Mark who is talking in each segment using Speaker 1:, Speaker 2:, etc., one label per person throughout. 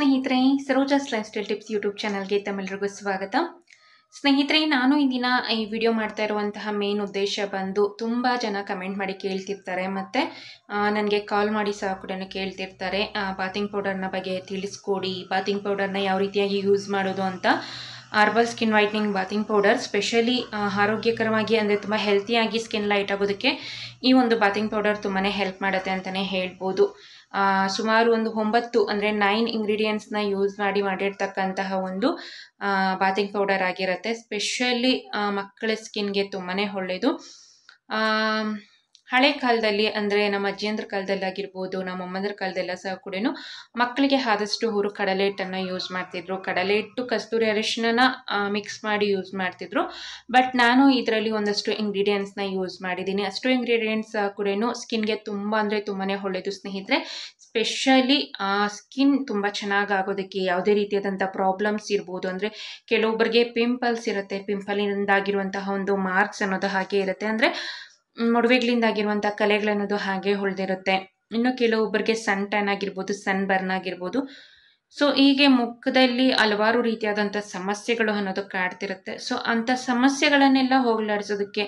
Speaker 1: ಸ್ನೇಹಿತರೆ Saroja's lifestyle tips YouTube ಚಾನಲ್ಗೆ ತಮ್ಮೆಲ್ಲರಿಗೂ ಸ್ವಾಗತ ಸ್ನೇಹಿತರೆ ನಾನು ಈ ದಿನ ಈ ವಿಡಿಯೋ ಮಾಡ್ತಾ ಇರುವಂತಹ ಮೇನ್ ಉದ್ದೇಶ ಬಂದು ತುಂಬ ಜನ ಕಮೆಂಟ್ ಮಾಡಿ ಕೇಳ್ತಿರ್ತಾರೆ ಮತ್ತು ನನಗೆ ಕಾಲ್ ಮಾಡಿ ಸಹ ಕೂಡ ಕೇಳ್ತಿರ್ತಾರೆ ಬಾತಿಂಗ್ ಪೌಡರ್ನ ಬಗ್ಗೆ ತಿಳಿಸ್ಕೊಡಿ ಬಾತಿಂಗ್ ಪೌಡರ್ನ ಯಾವ ರೀತಿಯಾಗಿ ಯೂಸ್ ಮಾಡೋದು ಅಂತ herbal skin whitening bathing powder specially ಆರೋಗ್ಯಕರವಾಗಿ ಅಂದರೆ ತುಂಬ ಹೆಲ್ತಿಯಾಗಿ ಸ್ಕಿನ್ ಲೈಟ್ ಆಗೋದಕ್ಕೆ ಈ ಒಂದು ಬಾತಿಂಗ್ ಪೌಡರ್ ತುಂಬಾ ಹೆಲ್ಪ್ ಮಾಡುತ್ತೆ ಅಂತಲೇ ಹೇಳ್ಬೋದು ಸುಮಾರು ಒಂದು ಒಂಬತ್ತು ಅಂದರೆ ನೈನ್ ಇಂಗ್ರೀಡಿಯೆಂಟ್ಸ್ನ ಯೂಸ್ ಮಾಡಿ ಮಾಡಿರ್ತಕ್ಕಂತಹ ಒಂದು ಬಾತಿಂಗ್ ಪೌಡರ್ ಆಗಿರುತ್ತೆ ಸ್ಪೆಷಲಿ ಮಕ್ಕಳ ಸ್ಕಿನ್ಗೆ ತುಂಬಾ ಒಳ್ಳೆಯದು ಹಳೆ ಕಾಲದಲ್ಲಿ ಅಂದರೆ ನಮ್ಮ ಅಜ್ಜಿಯಂದ್ರ ಕಾಲದಲ್ಲಿ ಆಗಿರ್ಬೋದು ನಮ್ಮ ಅಮ್ಮಂದ್ರ ಕಾಲದಲ್ಲ ಸಹ ಕೂಡ ಮಕ್ಕಳಿಗೆ ಆದಷ್ಟು ಅವರು ಕಡಲೆ ಹಿಟ್ಟನ್ನು ಯೂಸ್ ಮಾಡ್ತಿದ್ರು ಕಡಲೆ ಹಿಟ್ಟು ಕಸ್ತೂರಿ ಅರಿಶಿನ ಮಿಕ್ಸ್ ಮಾಡಿ ಯೂಸ್ ಮಾಡ್ತಿದ್ರು ಬಟ್ ನಾನು ಇದರಲ್ಲಿ ಒಂದಷ್ಟು ಇಂಗ್ರೀಡಿಯೆಂಟ್ಸ್ನ ಯೂಸ್ ಮಾಡಿದ್ದೀನಿ ಅಷ್ಟು ಇಂಗ್ರೀಡಿಯೆಂಟ್ಸ್ ಕೂಡ ಸ್ಕಿನ್ಗೆ ತುಂಬ ಅಂದರೆ ತುಂಬಾ ಒಳ್ಳೆಯದು ಸ್ನೇಹಿತರೆ ಸ್ಪೆಷಲಿ ಸ್ಕಿನ್ ತುಂಬ ಚೆನ್ನಾಗಿ ಆಗೋದಕ್ಕೆ ಯಾವುದೇ ರೀತಿಯಾದಂಥ ಪ್ರಾಬ್ಲಮ್ಸ್ ಇರ್ಬೋದು ಅಂದರೆ ಕೆಲವೊಬ್ಬರಿಗೆ ಪಿಂಪಲ್ಸ್ ಇರುತ್ತೆ ಪಿಂಪಲಿನಿಂದಾಗಿರುವಂತಹ ಒಂದು ಮಾರ್ಕ್ಸ್ ಅನ್ನೋದು ಹಾಗೆ ಇರುತ್ತೆ ಅಂದರೆ ಮೊಡವೆಗಳಿಂದಾಗಿರುವಂಥ ಕಲೆಗಳನ್ನೋದು ಹಾಗೆ ಹೊಳ್ದಿರುತ್ತೆ ಇನ್ನು ಕೆಲವೊಬ್ಬರಿಗೆ ಸನ್ ಟ್ಯಾನ್ ಆಗಿರ್ಬೋದು ಸನ್ ಬರ್ನ್ ಆಗಿರ್ಬೋದು ಸೊ ಹೀಗೆ ಮುಖದಲ್ಲಿ ಹಲವಾರು ರೀತಿಯಾದಂಥ ಸಮಸ್ಯೆಗಳು ಅನ್ನೋದು ಕಾಡ್ತಿರುತ್ತೆ ಸೊ ಅಂಥ ಸಮಸ್ಯೆಗಳನ್ನೆಲ್ಲ ಹೋಗ್ಲಾಡಿಸೋದಕ್ಕೆ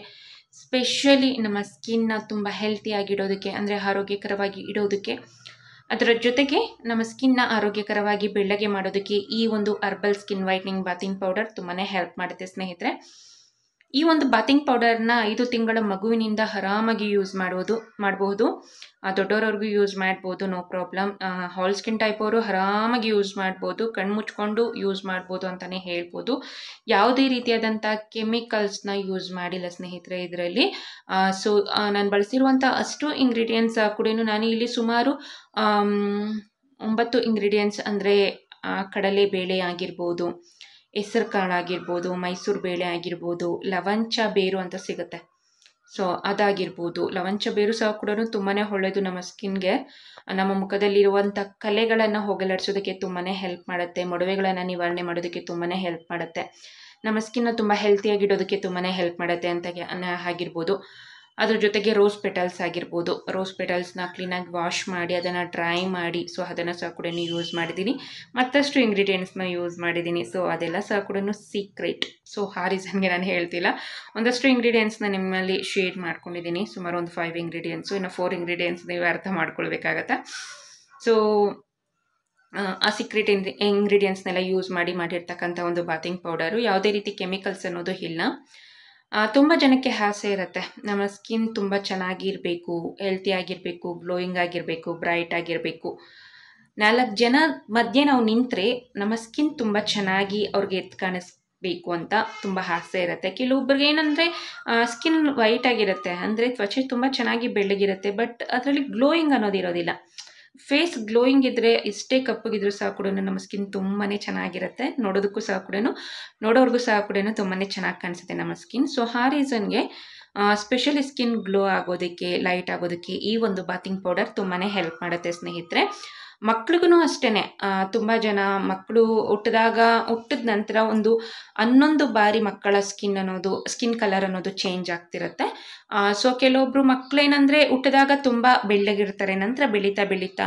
Speaker 1: ಸ್ಪೆಷಲಿ ನಮ್ಮ ಸ್ಕಿನ್ನ ತುಂಬ ಹೆಲ್ತಿಯಾಗಿಡೋದಕ್ಕೆ ಅಂದರೆ ಆರೋಗ್ಯಕರವಾಗಿ ಇಡೋದಕ್ಕೆ ಅದರ ಜೊತೆಗೆ ನಮ್ಮ ಸ್ಕಿನ್ನ ಆರೋಗ್ಯಕರವಾಗಿ ಬೆಳ್ಳಗೆ ಮಾಡೋದಕ್ಕೆ ಈ ಒಂದು herbal skin whitening bathing powder ತುಂಬಾ ಹೆಲ್ಪ್ ಮಾಡುತ್ತೆ ಸ್ನೇಹಿತರೆ ಈ ಒಂದು ಬಾತಿಂಗ್ ಪೌಡರ್ನ ಐದು ತಿಂಗಳ ಮಗುವಿನಿಂದ ಆರಾಮಾಗಿ ಯೂಸ್ ಮಾಡೋದು ಮಾಡಬಹುದು ದೊಡ್ಡೋರವ್ರಿಗೂ ಯೂಸ್ ಮಾಡ್ಬೋದು no problem all skin type ಅವರು ಆರಾಮಾಗಿ ಯೂಸ್ ಮಾಡ್ಬೋದು ಕಣ್ಣು ಮುಚ್ಕೊಂಡು ಯೂಸ್ ಮಾಡ್ಬೋದು ಅಂತಲೇ ಹೇಳ್ಬೋದು ಯಾವುದೇ ರೀತಿಯಾದಂಥ ಕೆಮಿಕಲ್ಸ್ನ ಯೂಸ್ ಮಾಡಿಲ್ಲ ಸ್ನೇಹಿತರೆ ಇದರಲ್ಲಿ ಸೊ ನಾನು ಬಳಸಿರುವಂಥ ಅಷ್ಟು ಇಂಗ್ರೀಡಿಯೆಂಟ್ಸ್ ಕೂಡ ನಾನು ಇಲ್ಲಿ ಸುಮಾರು ಒಂಬತ್ತು ಇಂಗ್ರೀಡಿಯೆಂಟ್ಸ್ ಅಂದರೆ ಕಡಲೆ ಬೇಳೆ ಆಗಿರ್ಬೋದು ಹೆಸರು ಕಾಳು ಆಗಿರ್ಬೋದು ಮೈಸೂರು ಬೇಳೆ ಆಗಿರ್ಬೋದು ಲವಂಚ ಬೇರು ಅಂತ ಸಿಗುತ್ತೆ ಸೊ ಅದಾಗಿರ್ಬೋದು ಲವಂಚ ಬೇರು ಸಹ ಕೂಡ ತುಂಬಾ ಒಳ್ಳೆಯದು ನಮ್ಮ ಸ್ಕಿನ್ಗೆ ನಮ್ಮ ಮುಖದಲ್ಲಿರುವಂಥ ಕಲೆಗಳನ್ನು ಹೋಗಲಾಡಿಸೋದಕ್ಕೆ ತುಂಬಾ ಹೆಲ್ಪ್ ಮಾಡುತ್ತೆ ಮೊಡವೆಗಳನ್ನು ನಿವಾರಣೆ ಮಾಡೋದಕ್ಕೆ ತುಂಬಾ ಹೆಲ್ಪ್ ಮಾಡುತ್ತೆ ನಮ್ಮ ಸ್ಕಿನ್ನ ತುಂಬ ಹೆಲ್ತಿಯಾಗಿಡೋದಕ್ಕೆ ತುಂಬಾ ಹೆಲ್ಪ್ ಮಾಡುತ್ತೆ ಅಂತ ಆಗಿರ್ಬೋದು ಅದ್ರ ಜೊತೆಗೆ ರೋಸ್ ಪೆಟಲ್ಸ್ ಆಗಿರ್ಬೋದು ರೋಸ್ ಪೆಟಲ್ಸ್ನ ಕ್ಲೀನಾಗಿ ವಾಶ್ ಮಾಡಿ ಅದನ್ನು ಡ್ರೈ ಮಾಡಿ ಸೊ ಅದನ್ನು ಸಹ ಕೂಡ ಯೂಸ್ ಮಾಡಿದ್ದೀನಿ ಮತ್ತಷ್ಟು ಇಂಗ್ರೀಡಿಯೆಂಟ್ಸ್ನ ಯೂಸ್ ಮಾಡಿದ್ದೀನಿ ಸೊ ಅದೆಲ್ಲ ಸಹ ಕೂಡ ಸೀಕ್ರೆಟ್ ಸೊ ಆ ರೀಸನ್ಗೆ ನಾನು ಹೇಳ್ತಿಲ್ಲ ಒಂದಷ್ಟು ಇಂಗ್ರೀಡಿಯೆಂಟ್ಸ್ನ ನಿಮ್ಮಲ್ಲಿ ಶೇರ್ ಮಾಡ್ಕೊಂಡಿದ್ದೀನಿ ಸುಮಾರು ಒಂದು ಫೈವ್ ಇಂಗ್ರೀಡಿಯೆಂಟ್ಸು ಇನ್ನು ಫೋರ್ ಇಂಗ್ರೀಡಿಯೆಂಟ್ಸ್ ನೀವು ಅರ್ಥ ಮಾಡ್ಕೊಳ್ಬೇಕಾಗತ್ತೆ ಸೊ ಆ ಸೀಕ್ರೆಟ್ ಇನ್ ಇಂಗ್ರೀಡಿಯೆಂಟ್ಸ್ನೆಲ್ಲ ಯೂಸ್ ಮಾಡಿ ಮಾಡಿರ್ತಕ್ಕಂಥ ಒಂದು ಬಾತಿಂಗ್ ಪೌಡರು ಯಾವುದೇ ರೀತಿ ಕೆಮಿಕಲ್ಸ್ ಅನ್ನೋದು ಇಲ್ಲ ತುಂಬ ಜನಕ್ಕೆ ಆಸೆ ಇರುತ್ತೆ ನಮ್ಮ ಸ್ಕಿನ್ ತುಂಬ ಚೆನ್ನಾಗಿರಬೇಕು ಹೆಲ್ತಿ ಆಗಿರಬೇಕು ಗ್ಲೋಯಿಂಗ್ ಆಗಿರಬೇಕು ಬ್ರೈಟ್ ಆಗಿರಬೇಕು ನಾಲ್ಕು ಜನ ಮಧ್ಯೆ ನಾವು ನಿಂತರೆ ನಮ್ಮ ಸ್ಕಿನ್ ತುಂಬ ಚೆನ್ನಾಗಿ ಅವ್ರಿಗೆ ಎತ್ ಕಾಣಿಸ್ಬೇಕು ಅಂತ ತುಂಬ ಆಸೆ ಇರುತ್ತೆ ಕೆಲವೊಬ್ಬರಿಗೆ ಏನಂದರೆ ಸ್ಕಿನ್ ವೈಟ್ ಆಗಿರುತ್ತೆ ಅಂದರೆ ತ್ವಚೆ ತುಂಬ ಚೆನ್ನಾಗಿ ಬೆಳ್ಳಗಿರುತ್ತೆ ಬಟ್ ಅದರಲ್ಲಿ ಗ್ಲೋಯಿಂಗ್ ಅನ್ನೋದು ಇರೋದಿಲ್ಲ ಫೇಸ್ ಗ್ಲೋಯಿಂಗ್ ಇದ್ದರೆ ಎಷ್ಟೇ ಕಪ್ಪಗಿದ್ರೂ ಸಹ ಕೂಡ ನಮ್ಮ ಸ್ಕಿನ್ ತುಂಬಾ ಚೆನ್ನಾಗಿರುತ್ತೆ ನೋಡೋದಕ್ಕೂ ಸಹ ಕೂಡ ನೋಡೋರ್ಗೂ ಸಹ ಕೂಡ ತುಂಬಾ ಚೆನ್ನಾಗಿ ಕಾಣಿಸುತ್ತೆ ನಮ್ಮ ಸ್ಕಿನ್ ಸೊ ಆ ರೀಸನ್ಗೆ ಸ್ಪೆಷಲಿ ಸ್ಕಿನ್ ಗ್ಲೋ ಆಗೋದಕ್ಕೆ ಲೈಟ್ ಆಗೋದಕ್ಕೆ ಈ ಒಂದು ಬಾತಿಂಗ್ ಪೌಡರ್ ತುಂಬಾ ಹೆಲ್ಪ್ ಮಾಡುತ್ತೆ ಸ್ನೇಹಿತರೆ ಮಕ್ಳಿಗೂ ಅಷ್ಟೇ ತುಂಬ ಜನ ಮಕ್ಕಳು ಹುಟ್ಟಿದಾಗ ಹುಟ್ಟಿದ ನಂತರ ಒಂದು ಹನ್ನೊಂದು ಬಾರಿ ಮಕ್ಕಳ ಸ್ಕಿನ್ ಅನ್ನೋದು ಸ್ಕಿನ್ ಕಲರ್ ಅನ್ನೋದು ಚೇಂಜ್ ಆಗ್ತಿರುತ್ತೆ ಸೊ ಕೆಲವೊಬ್ಬರು ಮಕ್ಕಳೇನಂದ್ರೆ ಹುಟ್ಟಿದಾಗ ತುಂಬ ಬೆಳ್ಳಗಿರ್ತಾರೆ ನಂತರ ಬೆಳೀತಾ ಬೆಳೀತಾ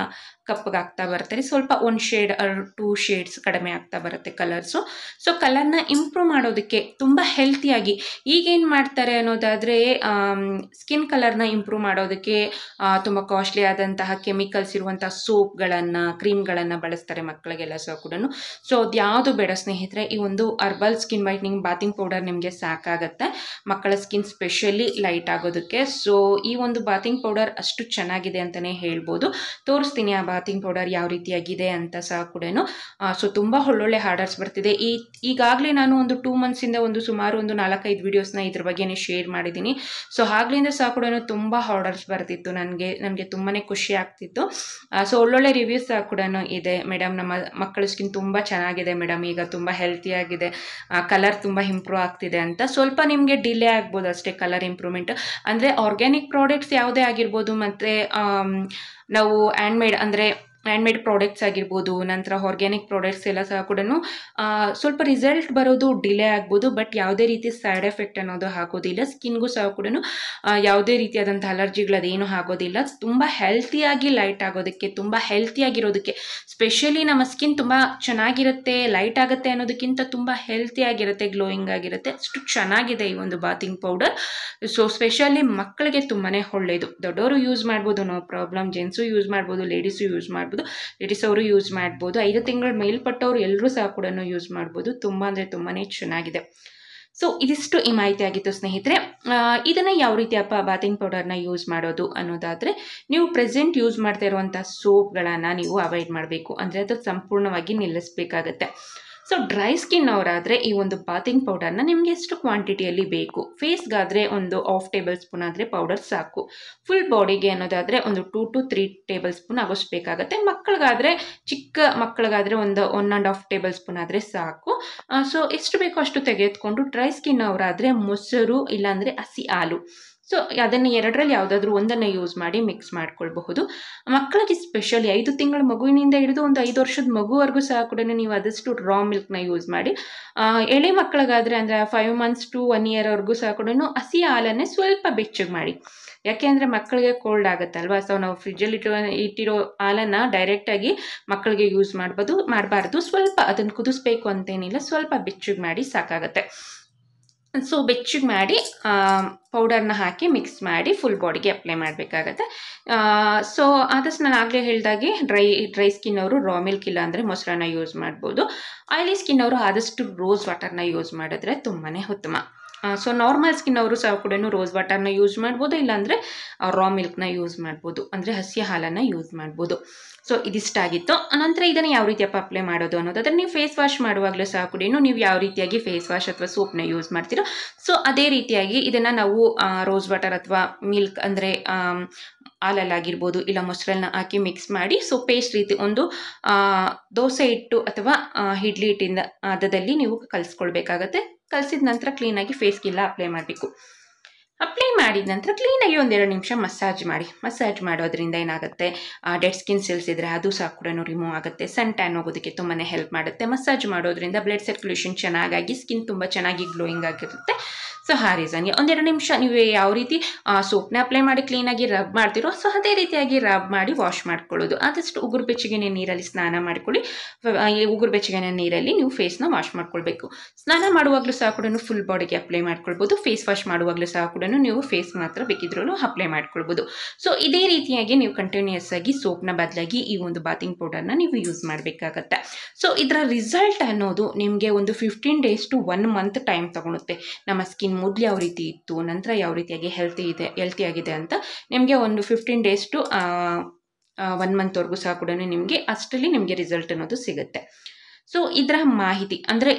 Speaker 1: ಕಪ್ಪಗಾಗ್ತಾ ಬರುತ್ತೆ ಸ್ವಲ್ಪ ಒಂದು ಶೇಡ್ ಆರ್ ಟೂ ಶೇಡ್ಸ್ ಕಡಿಮೆ ಆಗ್ತಾ ಬರುತ್ತೆ ಕಲರ್ಸು ಸೊ ಕಲರ್ನ ಇಂಪ್ರೂವ್ ಮಾಡೋದಕ್ಕೆ ತುಂಬ ಹೆಲ್ತಿಯಾಗಿ ಈಗೇನು ಮಾಡ್ತಾರೆ ಅನ್ನೋದಾದರೆ ಸ್ಕಿನ್ ಕಲರ್ನ ಇಂಪ್ರೂವ್ ಮಾಡೋದಕ್ಕೆ ತುಂಬ ಕಾಸ್ಟ್ಲಿ ಆದಂತಹ ಕೆಮಿಕಲ್ಸ್ ಇರುವಂಥ ಸೋಪ್ಗಳನ್ನು ಕ್ರೀಮ್ಗಳನ್ನು ಬಳಸ್ತಾರೆ ಮಕ್ಕಳಿಗೆಲ್ಲ ಸಹ ಕೂಡ ಸೊ ಅದು ಯಾವುದು ಬೇಡ ಸ್ನೇಹಿತರೆ ಈ ಒಂದು herbal skin whitening bathing powder ನಿಮಗೆ ಸಾಕಾಗತ್ತೆ ಮಕ್ಕಳ ಸ್ಕಿನ್ ಸ್ಪೆಷಲಿ ಲೈಟ್ ಆಗೋದಕ್ಕೆ ಸೊ ಈ ಒಂದು ಬಾತಿಂಗ್ ಪೌಡರ್ ಅಷ್ಟು ಚೆನ್ನಾಗಿದೆ ಅಂತಲೇ ಹೇಳ್ಬೋದು ತೋರಿಸ್ತೀನಿ ಆ ಬಾತಿಂಗ್ ಪೌಡರ್ ಯಾವ ರೀತಿಯಾಗಿದೆ ಅಂತ ಸಹ ಕೂಡ ಸೊ ತುಂಬ ಒಳ್ಳೊಳ್ಳೆ ಹಾರ್ಡರ್ಸ್ ಬರ್ತಿದೆ ಈ ಈಗಾಗಲೇ ನಾನು ಒಂದು ಟೂ ಮಂತ್ಸಿಂದ ಒಂದು ಸುಮಾರು ಒಂದು ನಾಲ್ಕೈದು ವೀಡಿಯೋಸ್ನ ಇದ್ರ ಬಗ್ಗೆ ಶೇರ್ ಮಾಡಿದ್ದೀನಿ ಸೊ ಆಗ್ಲಿಂದ ಸಹ ಕೂಡ ತುಂಬ ಹಾರ್ಡರ್ಸ್ ಬರ್ತಿತ್ತು ನನಗೆ ನನಗೆ ತುಂಬಾ ಖುಷಿ ಆಗ್ತಿತ್ತು ಸೊ ಒಳ್ಳೊಳ್ಳೆ ರಿವ್ಯೂಸ್ ಸಹ ಕೂಡ ಇದೆ ಮೇಡಮ್ ನಮ್ಮ ಮಕ್ಕಳ ಸ್ಕಿನ್ ತುಂಬ ಚೆನ್ನಾಗಿದೆ ಮೇಡಮ್ ಈಗ ತುಂಬ ಆಗಿದೆ ಕಲರ್ ತುಂಬ ಇಂಪ್ರೂವ್ ಆಗ್ತಿದೆ ಅಂತ ಸ್ವಲ್ಪ ನಿಮಗೆ ಡಿಲೇ ಆಗ್ಬೋದು ಅಷ್ಟೇ ಕಲರ್ ಇಂಪ್ರೂವ್ಮೆಂಟ್ ಅಂದರೆ ಆರ್ಗ್ಯಾನಿಕ್ ಪ್ರಾಡಕ್ಟ್ಸ್ ಯಾವುದೇ ಆಗಿರ್ಬೋದು ಮತ್ತು ನಾವು ಹ್ಯಾಂಡ್ಮೇಡ್ ಅಂದರೆ ಮೇಡ್ ಪ್ರಾಡಕ್ಟ್ಸ್ ಆಗಿರ್ಬೋದು ನಂತರ ಆರ್ಗ್ಯಾನಿಕ್ ಪ್ರಾಡಕ್ಟ್ಸ್ ಎಲ್ಲ ಸಹ ಕೂಡ ಸ್ವಲ್ಪ ರಿಸಲ್ಟ್ ಬರೋದು ಡಿಲೇ ಆಗ್ಬೋದು ಬಟ್ ಯಾವುದೇ ರೀತಿ ಸೈಡ್ ಎಫೆಕ್ಟ್ ಅನ್ನೋದು ಹಾಕೋದಿಲ್ಲ ಸ್ಕಿನ್ಗೂ ಸಹ ಕೂಡ ಯಾವುದೇ ರೀತಿಯಾದಂಥ ಅಲರ್ಜಿಗಳು ಅದೇನು ಆಗೋದಿಲ್ಲ ತುಂಬ ಹೆಲ್ತಿಯಾಗಿ ಲೈಟ್ ಆಗೋದಕ್ಕೆ ತುಂಬ ಹೆಲ್ತಿಯಾಗಿರೋದಕ್ಕೆ ಸ್ಪೆಷಲಿ ನಮ್ಮ ಸ್ಕಿನ್ ತುಂಬ ಚೆನ್ನಾಗಿರುತ್ತೆ ಲೈಟ್ ಆಗುತ್ತೆ ಅನ್ನೋದಕ್ಕಿಂತ ತುಂಬ ಹೆಲ್ತಿಯಾಗಿರುತ್ತೆ ಗ್ಲೋಯಿಂಗ್ ಆಗಿರುತ್ತೆ ಅಷ್ಟು ಚೆನ್ನಾಗಿದೆ ಈ ಒಂದು ಬಾತಿಂಗ್ ಪೌಡರ್ ಸೊ ಸ್ಪೆಷಲಿ ಮಕ್ಕಳಿಗೆ ತುಂಬಾ ಒಳ್ಳೆಯದು ದೊಡ್ಡವರು ಯೂಸ್ ಮಾಡ್ಬೋದು ನೋ ಪ್ರಾಬ್ಲಮ್ ಜೆಂಟ್ಸು ಯೂಸ್ ಮಾಡ್ಬೋದು ಲೇಡೀಸು ಯೂಸ್ ಮಾಡ್ಬೋದು ಮಾಡ್ಬೋದು ಲೇಡೀಸ್ ಅವರು ಯೂಸ್ ಮಾಡ್ಬೋದು ಐದು ತಿಂಗಳ ಮೇಲ್ಪಟ್ಟವರು ಎಲ್ಲರೂ ಸಹ ಕೂಡ ಯೂಸ್ ಮಾಡ್ಬೋದು ತುಂಬ ಅಂದರೆ ತುಂಬಾ ಚೆನ್ನಾಗಿದೆ ಸೊ ಇದಿಷ್ಟು ಈ ಮಾಹಿತಿ ಆಗಿತ್ತು ಸ್ನೇಹಿತರೆ ಇದನ್ನು ಯಾವ ರೀತಿ ಅಪ್ಪ ಬಾತಿಂಗ್ ಪೌಡರ್ನ ಯೂಸ್ ಮಾಡೋದು ಅನ್ನೋದಾದರೆ ನೀವು ಪ್ರೆಸೆಂಟ್ ಯೂಸ್ ಮಾಡ್ತಾ ಇರುವಂಥ ಸೋಪ್ಗಳನ್ನು ನೀವು ಅವಾಯ್ಡ್ ಮಾಡಬೇಕು ಅಂದರೆ ಅದು ಸಂಪೂರ್ಣವಾಗಿ ನಿಲ್ಲಿಸಬೇಕಾಗತ್ತೆ ಸೊ ಡ್ರೈ ಸ್ಕಿನ್ ಅವರಾದರೆ ಈ ಒಂದು ಬಾತಿಂಗ್ ಪೌಡರ್ನ ನಿಮಗೆ ಎಷ್ಟು ಕ್ವಾಂಟಿಟಿಯಲ್ಲಿ ಬೇಕು ಫೇಸ್ಗಾದರೆ ಒಂದು ಹಾಫ್ ಟೇಬಲ್ ಸ್ಪೂನ್ ಆದರೆ ಪೌಡರ್ ಸಾಕು ಫುಲ್ ಬಾಡಿಗೆ ಅನ್ನೋದಾದರೆ ಒಂದು two to three tablespoon ಆಗೋಷ್ಟು ಬೇಕಾಗುತ್ತೆ ಮಕ್ಕಳಿಗಾದರೆ ಚಿಕ್ಕ ಮಕ್ಕಳಿಗಾದರೆ ಒಂದು one and half tablespoon ಆದರೆ ಸಾಕು ಸೊ ಎಷ್ಟು ಬೇಕೋ ಅಷ್ಟು ತೆಗೆದುಕೊಂಡು ಡ್ರೈ ಸ್ಕಿನ್ ಅವರಾದರೆ ಮೊಸರು ಇಲ್ಲಾಂದರೆ ಹಸಿ ಹಾಲು ಸೊ ಅದನ್ನು ಎರಡರಲ್ಲಿ ಯಾವುದಾದ್ರೂ ಒಂದನ್ನು ಯೂಸ್ ಮಾಡಿ ಮಿಕ್ಸ್ ಮಾಡ್ಕೊಳ್ಬಹುದು ಮಕ್ಕಳಿಗೆ ಸ್ಪೆಷಲಿ ಐದು ತಿಂಗಳ ಮಗುವಿನಿಂದ ಹಿಡಿದು ಒಂದು ಐದು ವರ್ಷದ ಮಗುವರೆಗೂ ಸಹ ಕೂಡ ನೀವು ಆದಷ್ಟು ರಾ ಮಿಲ್ಕ್ನ ಯೂಸ್ ಮಾಡಿ ಎಳೆ ಮಕ್ಕಳಿಗಾದರೆ ಅಂದರೆ five months to one year ಸಹ ಕೂಡ ಹಸಿ ಹಾಲನ್ನೇ ಸ್ವಲ್ಪ ಬೆಚ್ಚಗೆ ಮಾಡಿ ಯಾಕೆ ಅಂದರೆ ಮಕ್ಕಳಿಗೆ ಕೋಲ್ಡ್ ಆಗುತ್ತಲ್ವಾ ಸೊ ನಾವು ಫ್ರಿಜ್ಜಲ್ಲಿ ಇಟ್ಟಿರೋ ಇಟ್ಟಿರೋ ಹಾಲನ್ನು ಡೈರೆಕ್ಟಾಗಿ ಮಕ್ಕಳಿಗೆ ಯೂಸ್ ಮಾಡ್ಬೋದು ಮಾಡಬಾರ್ದು ಸ್ವಲ್ಪ ಅದನ್ನು ಕುದಿಸ್ಬೇಕು ಅಂತೇನಿಲ್ಲ ಸ್ವಲ್ಪ ಬೆಚ್ಚಗೆ ಮಾಡಿ ಸಾಕಾಗುತ್ತೆ ಸೊ ಬೆಚ್ಚಗೆ ಮಾಡಿ ಪೌಡರ್ನ ಹಾಕಿ ಮಿಕ್ಸ್ ಮಾಡಿ ಫುಲ್ ಬಾಡಿಗೆ ಅಪ್ಲೈ ಮಾಡಬೇಕಾಗತ್ತೆ ಸೊ ಆದಷ್ಟು ನಾನು ಆಗಲೇ ಹೇಳಿದಾಗೆ ಡ್ರೈ ಡ್ರೈ ಸ್ಕಿನ್ ಅವರು ರಾ ಮಿಲ್ಕ್ ಇಲ್ಲ ಅಂದರೆ ಮೊಸರನ್ನ ಯೂಸ್ ಮಾಡ್ಬೋದು ಆಯಿಲಿ ಸ್ಕಿನ್ ಅವರು ಆದಷ್ಟು ರೋಸ್ ವಾಟರ್ನ ಯೂಸ್ ಮಾಡಿದ್ರೆ ತುಂಬಾ ಉತ್ತಮ ಸೊ ನಾರ್ಮಲ್ ಸ್ಕಿನ್ ಅವರು ಸಹ ಕೂಡ ರೋಸ್ ವಾಟರ್ನ ಯೂಸ್ ಮಾಡ್ಬೋದು ಇಲ್ಲಾಂದರೆ ರಾ ಮಿಲ್ಕ್ನ ಯೂಸ್ ಮಾಡ್ಬೋದು ಅಂದರೆ ಹಸಿ ಹಾಲನ್ನು ಯೂಸ್ ಮಾಡ್ಬೋದು ಸೊ ಇದಿಷ್ಟಾಗಿತ್ತು ನಂತರ ಇದನ್ನು ಯಾವ ರೀತಿಯಪ್ಪ ಅಪ್ಲೈ ಮಾಡೋದು ಅನ್ನೋದಾದ್ರೆ ನೀವು ಫೇಸ್ ವಾಶ್ ಮಾಡುವಾಗಲೂ ಸಹ ಕೂಡ ನೀವು ಯಾವ ರೀತಿಯಾಗಿ ಫೇಸ್ ವಾಶ್ ಅಥವಾ ಸೋಪ್ನ ಯೂಸ್ ಮಾಡ್ತೀರೋ ಸೊ ಅದೇ ರೀತಿಯಾಗಿ ಇದನ್ನು ನಾವು ರೋಸ್ ವಾಟರ್ ಅಥವಾ ಮಿಲ್ಕ್ ಅಂದರೆ ಹಾಲಲ್ಲಾಗಿರ್ಬೋದು ಇಲ್ಲ ಮೊಸರನ್ನ ಹಾಕಿ ಮಿಕ್ಸ್ ಮಾಡಿ ಸೊ ಪೇಸ್ಟ್ ರೀತಿ ಒಂದು ದೋಸೆ ಹಿಟ್ಟು ಅಥವಾ ಇಡ್ಲಿ ಹಿಟ್ಟಿನ ಅದದಲ್ಲಿ ನೀವು ಕಲಿಸ್ಕೊಳ್ಬೇಕಾಗತ್ತೆ ಕಲಿಸಿದ ನಂತರ ಕ್ಲೀನಾಗಿ ಫೇಸ್ಗೆಲ್ಲ ಅಪ್ಲೈ ಮಾಡಬೇಕು ಅಪ್ಲೈ ಮಾಡಿದ ನಂತರ ಕ್ಲೀನಾಗಿ ಒಂದೆರಡು ನಿಮಿಷ ಮಸಾಜ್ ಮಾಡಿ ಮಸಾಜ್ ಮಾಡೋದ್ರಿಂದ ಏನಾಗುತ್ತೆ ಡೆಡ್ ಸ್ಕಿನ್ ಸೆಲ್ಸ್ ಇದ್ದರೆ ಅದು ಸಹ ಕೂಡ ರಿಮೂವ್ ಆಗುತ್ತೆ ಸನ್ ಟ್ಯಾನ್ ಹೋಗೋದಕ್ಕೆ ತುಂಬಾ ಹೆಲ್ಪ್ ಮಾಡುತ್ತೆ ಮಸಾಜ್ ಮಾಡೋದ್ರಿಂದ ಬ್ಲಡ್ ಸರ್ಕ್ಯುಲೇಷನ್ ಚೆನ್ನಾಗಿ ಸ್ಕಿನ್ ತುಂಬ ಚೆನ್ನಾಗಿ ಗ್ಲೋಯಿಂಗ್ ಆಗಿರುತ್ತೆ ಸೊ ಆ ರೀಸನ್ಗೆ ಒಂದೆರಡು ನಿಮಿಷ ನೀವು ಯಾವ ರೀತಿ ಸೋಪ್ನ ಅಪ್ಲೈ ಮಾಡಿ ಕ್ಲೀನಾಗಿ ರಬ್ ಮಾಡ್ತಿರೋ ಸೊ ಅದೇ ರೀತಿಯಾಗಿ ರಬ್ ಮಾಡಿ ವಾಶ್ ಮಾಡ್ಕೊಳ್ಳೋದು ಆದಷ್ಟು ಉಗುರು ಬೆಚ್ಚಗಿನ ನೀರಲ್ಲಿ ಸ್ನಾನ ಮಾಡ್ಕೊಳ್ಳಿ ಉಗುರು ಬೆಚ್ಚಗಿನ ನೀರಲ್ಲಿ ನೀವು ಫೇಸ್ನ ವಾಶ್ ಮಾಡ್ಕೊಳ್ಬೇಕು ಸ್ನಾನ ಮಾಡುವಾಗಲೂ ಸಹ ಕೂಡ ಫುಲ್ ಬಾಡಿಗೆ ಅಪ್ಲೈ ಮಾಡ್ಕೊಳ್ಬೋದು ಫೇಸ್ ವಾಶ್ ಮಾಡುವಾಗಲೂ ಸಹ ಕೂಡ ನೀವು ಫೇಸ್ ಮಾತ್ರ ಬೇಕಿದ್ರೂ ಅಪ್ಲೈ ಮಾಡ್ಕೊಳ್ಬೋದು ಸೊ ಇದೇ ರೀತಿಯಾಗಿ ನೀವು ಕಂಟಿನ್ಯೂಸ್ ಆಗಿ ಸೋಪ್ನ ಬದಲಾಗಿ ಈ ಒಂದು ಬಾತಿಂಗ್ ಪೌಡರ್ನ ನೀವು ಯೂಸ್ ಮಾಡಬೇಕಾಗತ್ತೆ ಸೊ ಇದರ ರಿಸಲ್ಟ್ ಅನ್ನೋದು ನಿಮಗೆ ಒಂದು fifteen days to one month time ತಗೊಳುತ್ತೆ ನಮ್ಮ ಸ್ಕಿನ್ ಮೊದ್ಲು ಯಾವ ರೀತಿ ಇತ್ತು ನಂತರ ಯಾವ ರೀತಿಯಾಗಿ ಹೆಲ್ತಿ ಇದೆ ಆಗಿದೆ ಅಂತ ನಿಮಗೆ ಒಂದು ಫಿಫ್ಟೀನ್ ಡೇಸ್ ಟು ಒನ್ ಮಂತ್ವರೆಗೂ ಸಹ ಕೂಡ ನಿಮಗೆ ಅಷ್ಟರಲ್ಲಿ ನಿಮಗೆ ರಿಸಲ್ಟ್ ಅನ್ನೋದು ಸಿಗುತ್ತೆ ಸೊ ಇದರ ಮಾಹಿತಿ ಅಂದರೆ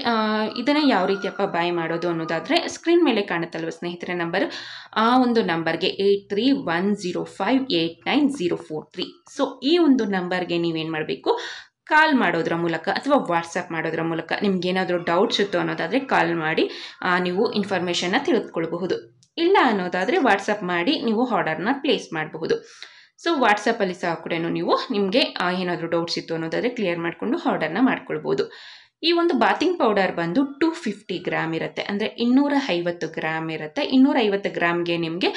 Speaker 1: ಇದನ್ನು ಯಾವ ರೀತಿಯಪ್ಪ ಬಾಯ್ ಮಾಡೋದು ಅನ್ನೋದಾದರೆ ಸ್ಕ್ರೀನ್ ಮೇಲೆ ಕಾಣುತ್ತಲ್ವ ಸ್ನೇಹಿತರೆ ನಂಬರ್ ಆ ಒಂದು ನಂಬರ್ಗೆ eight three one zero five eight nine zero four three so ಈ ಒಂದು ನಂಬರ್ಗೆ ನೀವೇನು ಮಾಡಬೇಕು ಕಾಲ್ ಮಾಡೋದ್ರ ಮೂಲಕ ಅಥವಾ ವಾಟ್ಸಪ್ ಮಾಡೋದ್ರ ಮೂಲಕ ಏನಾದರೂ ಡೌಟ್ಸ್ ಇತ್ತು ಅನ್ನೋದಾದರೆ ಕಾಲ್ ಮಾಡಿ ನೀವು ಇನ್ಫಾರ್ಮೇಷನ್ನ ತಿಳಿದುಕೊಳ್ಬಹುದು ಇಲ್ಲ ಅನ್ನೋದಾದರೆ ವಾಟ್ಸಪ್ ಮಾಡಿ ನೀವು ಆರ್ಡರ್ನ ಪ್ಲೇಸ್ ಮಾಡಬಹುದು ಸೊ ವಾಟ್ಸಪ್ಪಲ್ಲಿ ಸಹ ಕೂಡ ನೀವು ನಿಮಗೆ ಏನಾದರೂ ಡೌಟ್ಸ್ ಇತ್ತು ಅನ್ನೋದಾದರೆ ಕ್ಲಿಯರ್ ಮಾಡಿಕೊಂಡು ಆರ್ಡರ್ನ ಮಾಡ್ಕೊಳ್ಬೋದು ಈ ಒಂದು ಬಾತಿಂಗ್ ಪೌಡರ್ ಬಂದು ಟೂ ಫಿಫ್ಟಿ ಗ್ರಾಮ್ ಇರುತ್ತೆ ಅಂದರೆ ಇನ್ನೂರ ಐವತ್ತು ಗ್ರಾಮ್ ಇರುತ್ತೆ ಇನ್ನೂರ ಐವತ್ತು ಗ್ರಾಮ್ಗೆ ನಿಮಗೆ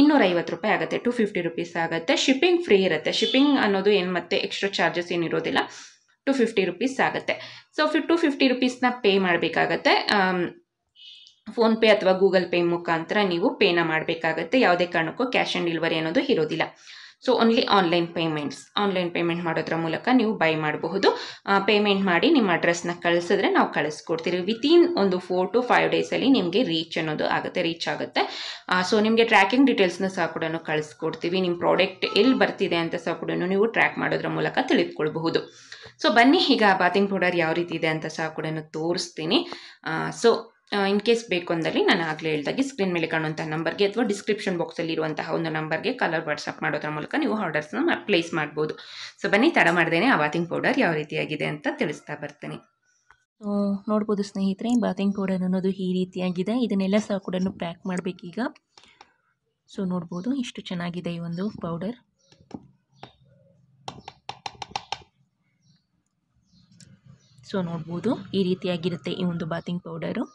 Speaker 1: ಇನ್ನೂರೈವತ್ತು ರೂಪಾಯಿ ಆಗುತ್ತೆ ಟೂ ಫಿಫ್ಟಿ ರುಪೀಸ್ ಆಗುತ್ತೆ ಶಿಪ್ಪಿಂಗ್ ಫ್ರೀ ಇರುತ್ತೆ ಶಿಪ್ಪಿಂಗ್ ಅನ್ನೋದು ಏನು ಮತ್ತೆ ಎಕ್ಸ್ಟ್ರಾ ಚಾರ್ಜಸ್ ಏನಿರೋದಿಲ್ಲ ಟು ಫಿಫ್ಟಿ ರುಪೀಸ್ ಆಗುತ್ತೆ ಸೊ ಫಿ ಟು ಫಿಫ್ಟಿ ರುಪೀಸ್ನ ಪೇ ಮಾಡಬೇಕಾಗತ್ತೆ ಫೋನ್ಪೇ ಅಥವಾ ಗೂಗಲ್ ಪೇ ಮುಖಾಂತರ ನೀವು ಪೇನ ಮಾಡಬೇಕಾಗತ್ತೆ ಯಾವುದೇ ಕಾರಣಕ್ಕೂ ಕ್ಯಾಶ್ ಆ್ಯಂಡ್ ಡೆಲಿವರಿ ಅನ್ನೋದು ಇರೋದಿಲ್ಲ so only online payments online payment ಮಾಡೋದ್ರ ಮೂಲಕ ನೀವು ಬೈ ಮಾಡಬಹುದು ಪೇಮೆಂಟ್ ಮಾಡಿ ನಿಮ್ಮ ಅಡ್ರೆಸ್ನ ಕಳಿಸಿದ್ರೆ ನಾವು ಕಳಿಸ್ಕೊಡ್ತೀವಿ ವಿತಿನ್ ಒಂದು ಫೋರ್ ಟು ಫೈವ್ ಡೇಸಲ್ಲಿ ನಿಮಗೆ ರೀಚ್ ಅನ್ನೋದು ಆಗುತ್ತೆ ರೀಚ್ ಆಗುತ್ತೆ ಸೊ ನಿಮಗೆ ಟ್ರ್ಯಾಕಿಂಗ್ ಡೀಟೇಲ್ಸ್ನ ಸಹ ಕೂಡ ಕಳಿಸ್ಕೊಡ್ತೀವಿ ನಿಮ್ಮ ಪ್ರಾಡಕ್ಟ್ ಎಲ್ಲಿ ಬರ್ತಿದೆ ಅಂತ ಸಹ ಕೂಡ ನೀವು ಟ್ರ್ಯಾಕ್ ಮಾಡೋದ್ರ ಮೂಲಕ ತಿಳಿದುಕೊಳ್ಬಹುದು ಸೊ ಬನ್ನಿ ಈಗ ಬಾತಿಂಗ್ ಪೌಡರ್ ಯಾವ ರೀತಿ ಇದೆ ಅಂತ ಸಹ ಕೂಡ ತೋರಿಸ್ತೀನಿ ಸೊ ಇನ್ ಕೇಸ್ ಬೇಕು ಅಂದಲ್ಲಿ ನಾನು ಆಗಲೇ ಹೇಳಿದಾಗೆ ಸ್ಕ್ರೀನ್ ಮೇಲೆ ಕಾಣುವಂತಹ ನಂಬರ್ಗೆ ಅಥವಾ ಡಿಸ್ಕ್ರಿಪ್ಷನ್ ಬಾಕ್ಸಲ್ಲಿ ಇರುವಂತಹ ಒಂದು ನಂಬರ್ಗೆ ಕಲರ್ ವಾಟ್ಸಪ್ ಮಾಡೋದ್ರ ಮೂಲಕ ನೀವು ಆರ್ಡರ್ಸ್ನ ಪ್ಲೇಸ್ ಮಾಡ್ಬೋದು ಸೊ ಬನ್ನಿ ತಡ ಮಾಡ್ದೇನೆ ಆ ಬಾತಿಂಗ್ ಪೌಡರ್ ಯಾವ ರೀತಿಯಾಗಿದೆ ಅಂತ ತಿಳಿಸ್ತಾ ಬರ್ತೀನಿ ನೋಡ್ಬೋದು ಸ್ನೇಹಿತರೆ ಬಾತಿಂಗ್ ಪೌಡರ್ ಅನ್ನೋದು ಈ ರೀತಿಯಾಗಿದೆ ಇದನ್ನೆಲ್ಲ ಸಹ ಕೂಡ ಪ್ಯಾಕ್ ಮಾಡಬೇಕೀಗ ಸೊ ನೋಡ್ಬೋದು ಇಷ್ಟು ಚೆನ್ನಾಗಿದೆ ಈ ಒಂದು ಪೌಡರ್ ಸೊ ನೋಡ್ಬೋದು ಈ ರೀತಿಯಾಗಿರುತ್ತೆ ಈ ಒಂದು ಬಾತಿಂಗ್ ಪೌಡರು